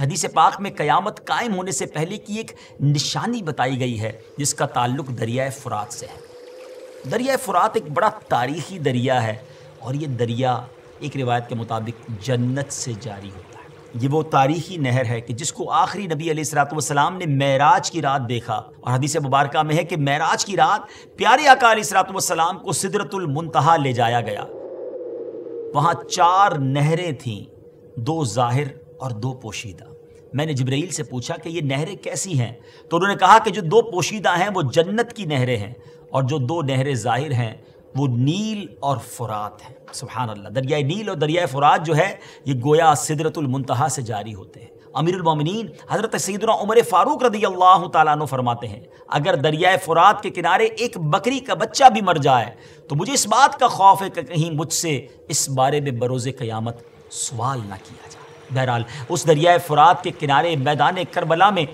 हदीस पाक में क़यामत कायम होने से पहले की एक निशानी बताई गई है जिसका ताल्लुक दरियाए फ़ुरात से है दरियाए फ़ुरात एक बड़ा तारीखी दरिया है और ये दरिया एक रिवायत के मुताबिक जन्नत से जारी होता है ये वो तारीखी नहर है कि जिसको आखिरी नबी सलाम ने महराज की रात देखा और हदीस मुबारक में है कि महराज की रात प्यारे अकाल सलाम को सिदरतुलमतहा ले जाया गया वहाँ चार नहरें थीं दो ज़ाहिर और दो पोशीदा मैंने जब्राइल से पूछा कि ये नहरें कैसी हैं तो उन्होंने कहा कि जो दो पोशीदा हैं वो जन्नत की नहरें हैं और जो दो नहरें ज़ाहिर हैं वो नील और फुरात हैं सुबहान अल्लाह दरिया नील और दरियाए फुरात जो है ये गोया सिदरतुलमतहा से जारी होते हैं अमीरमिन हज़रत सैदना उमर फ़ारूक रदी अल्लाह तु फरमाते हैं अगर दरियाए फ़ुरात के किनारे एक बकरी का बच्चा भी मर जाए तो मुझे इस बात का खौफ है कि कहीं मुझसे इस बारे में बरोज़ क़यामत सवाल ना किया जाए बहरहाल उस दरियाए फ़ुरात के किनारे मैदान करबला में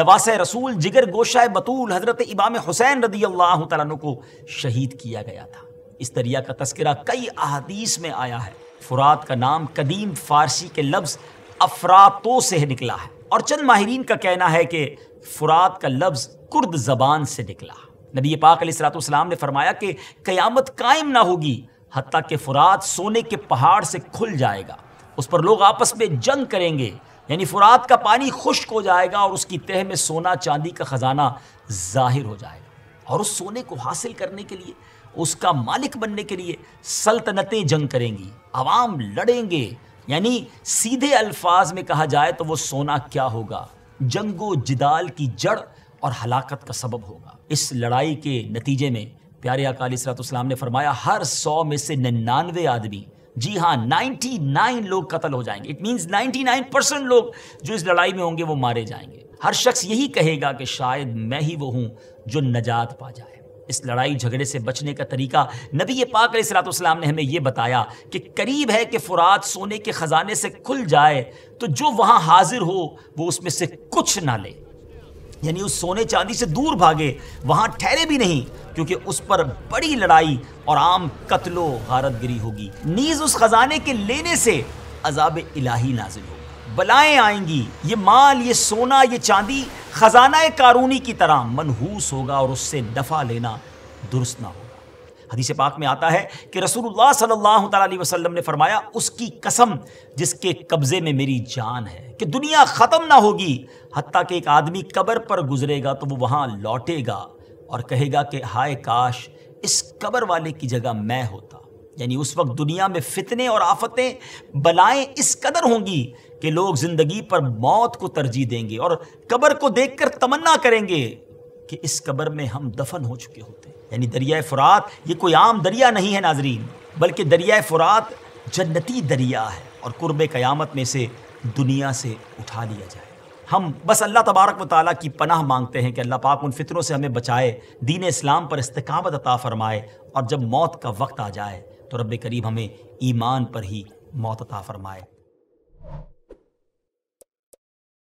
नवास रसूल जिगर गोशा बतूल हज़रत इमाम हुसैन रदी अल्लाह तु को शहीद किया गया था इस दरिया का तस्करा कई अहादीस में आया है फ़ुरात का नाम कदीम फ़ारसी के लफ्ज़ अफरातो से निकला है और चंद माहरीन का कहना है कि फ़ुरात का लफ्ज़ कुर्द ज़बान से निकला नबी पाक सलाम ने फरमाया कि क़यामत कायम ना होगी हती कि फ़ुरात सोने के पहाड़ से खुल जाएगा उस पर लोग आपस में जंग करेंगे यानी फुरात का पानी खुश्क हो जाएगा और उसकी तह में सोना चांदी का ख़जाना ज़ाहिर हो जाएगा और उस सोने को हासिल करने के लिए उसका मालिक बनने के लिए सल्तनतें जंग करेंगी आवाम लड़ेंगे यानी सीधे अल्फाज में कहा जाए तो वो सोना क्या होगा जंगो जिदाल की जड़ और हलाकत का सबब होगा इस लड़ाई के नतीजे में प्यारे अकाली सलाम ने फरमाया हर सौ में से निन्यानवे आदमी जी हाँ 99 लोग कत्ल हो जाएंगे इट मीन्स 99 परसेंट लोग जो इस लड़ाई में होंगे वो मारे जाएंगे हर शख्स यही कहेगा कि शायद मैं ही वो हूँ जो नजात पा जाए इस लड़ाई झगड़े से बचने का तरीका नबी पाक सलाम ने हमें यह बताया कि करीब है कि फ़ुरात सोने के ख़जाने से खुल जाए तो जो वहाँ हाजिर हो वो उसमें से कुछ ना ले यानी उस सोने चांदी से दूर भागे वहाँ ठहरे भी नहीं क्योंकि उस पर बड़ी लड़ाई और आम कत्लो गारत गिरी होगी नीज उस खजाने के लेने से अजाब इलाही नाजिल होगा बलाएं आएंगी ये माल ये सोना ये चांदी खजाना कानूनी की तरह मनहूस होगा और उससे दफा लेना दुरुस्त ना होगा हदीस पाक में आता है कि रसूलुल्लाह सल्लल्लाहु अलैहि वसल्लम ने फरमाया उसकी कसम जिसके कब्ज़े में मेरी जान है कि दुनिया ख़त्म ना होगी हती कि एक आदमी कब्र पर गुजरेगा तो वो वहाँ लौटेगा और कहेगा कि हाय काश इस कब्र वाले की जगह मैं होता यानी उस वक्त दुनिया में फितने और आफतें बलाएं इस कदर होंगी कि लोग ज़िंदगी पर मौत को तरजीह देंगे और कब्र को देखकर तमन्ना करेंगे कि इस कब्र में हम दफन हो चुके होते यानी दरिया फ़रात ये कोई आम दरिया नहीं है नाजरीन बल्कि दरिया फ़रात जन्नती दरिया है और कुर्ब क़यामत में से दुनिया से उठा लिया जाए हम बस अल्लाह तबारक व ताली की पनाह मांगते हैं कि अल्लाह पाक उन फितरों से हमें बचाए दीन इस्लाम पर इस्तकामत अता फ़रमाए और जब मौत का वक्त आ जाए तो रब करीब हमें ईमान पर ही मौत अता फ़रमाए